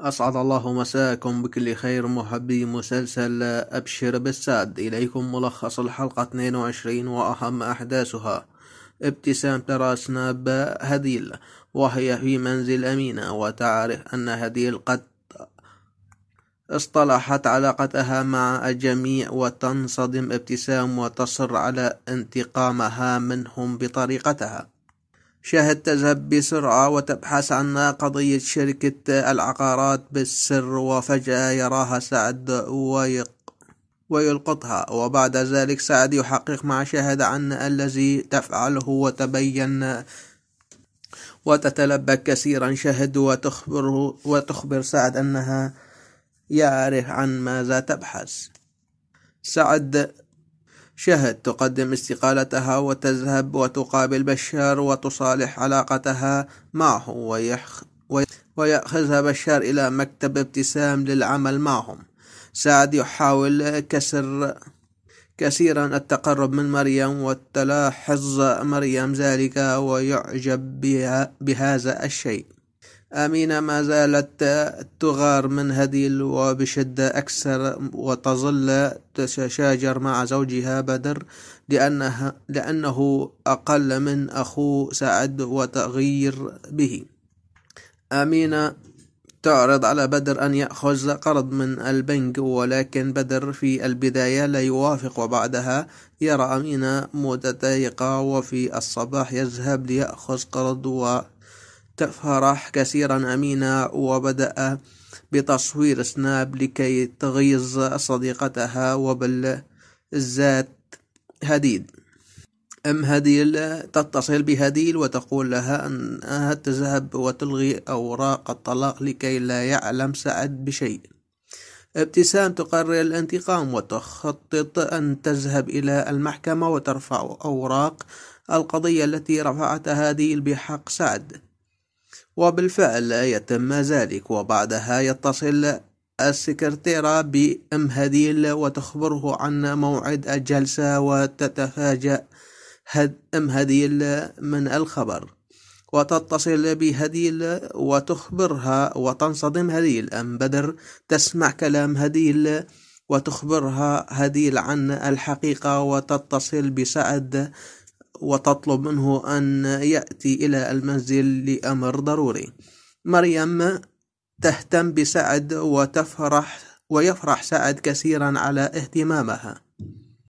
أسعد الله مساكم بكل خير محبي مسلسل أبشر بالسعد إليكم ملخص الحلقة 22 وأهم أحداثها ابتسام ترى سناب هديل وهي في منزل أمينة وتعرف أن هديل قد اصطلحت علاقتها مع الجميع وتنصدم ابتسام وتصر على انتقامها منهم بطريقتها شاهد تذهب بسرعة وتبحث عن قضية شركة العقارات بالسر وفجأة يراها سعد ويق ويلقطها وبعد ذلك سعد يحقق مع شاهد عن الذي تفعله وتبين وتتلبك كثيرا شاهد وتخبره وتخبر سعد أنها يعرف عن ماذا تبحث سعد شهد تقدم استقالتها وتذهب وتقابل بشار وتصالح علاقتها معه ويخ... ويأخذها بشار إلى مكتب ابتسام للعمل معهم سعد يحاول كسر كثيرا التقرب من مريم وتلاحظ مريم ذلك ويعجب بها بهذا الشيء أمينة ما زالت تغار من هذه وبشدة أكثر وتظل تتشاجر مع زوجها بدر لأنها لأنه أقل من أخوه سعد وتغير به أمينة تعرض على بدر أن يأخذ قرض من البنك ولكن بدر في البداية لا يوافق وبعدها يرى أمينة متضايقة وفي الصباح يذهب ليأخذ قرض و فرح كثيرا أمينة وبدأ بتصوير سناب لكي تغيظ صديقتها وبالذات هديل أم هديل تتصل بهديل وتقول لها أنها تذهب وتلغي أوراق الطلاق لكي لا يعلم سعد بشيء ابتسام تقرر الانتقام وتخطط أن تذهب إلى المحكمة وترفع أوراق القضية التي رفعتها هديل بحق سعد وبالفعل يتم ذلك وبعدها يتصل السكرتيرة بأم هديل وتخبره عن موعد الجلسة وتتفاجأ هد أم هديل من الخبر وتتصل بهديل وتخبرها وتنصدم هديل أم بدر تسمع كلام هديل وتخبرها هديل عن الحقيقة وتتصل بسعد وتطلب منه أن يأتي إلى المنزل لأمر ضروري مريم تهتم بسعد وتفرح ويفرح سعد كثيرا على اهتمامها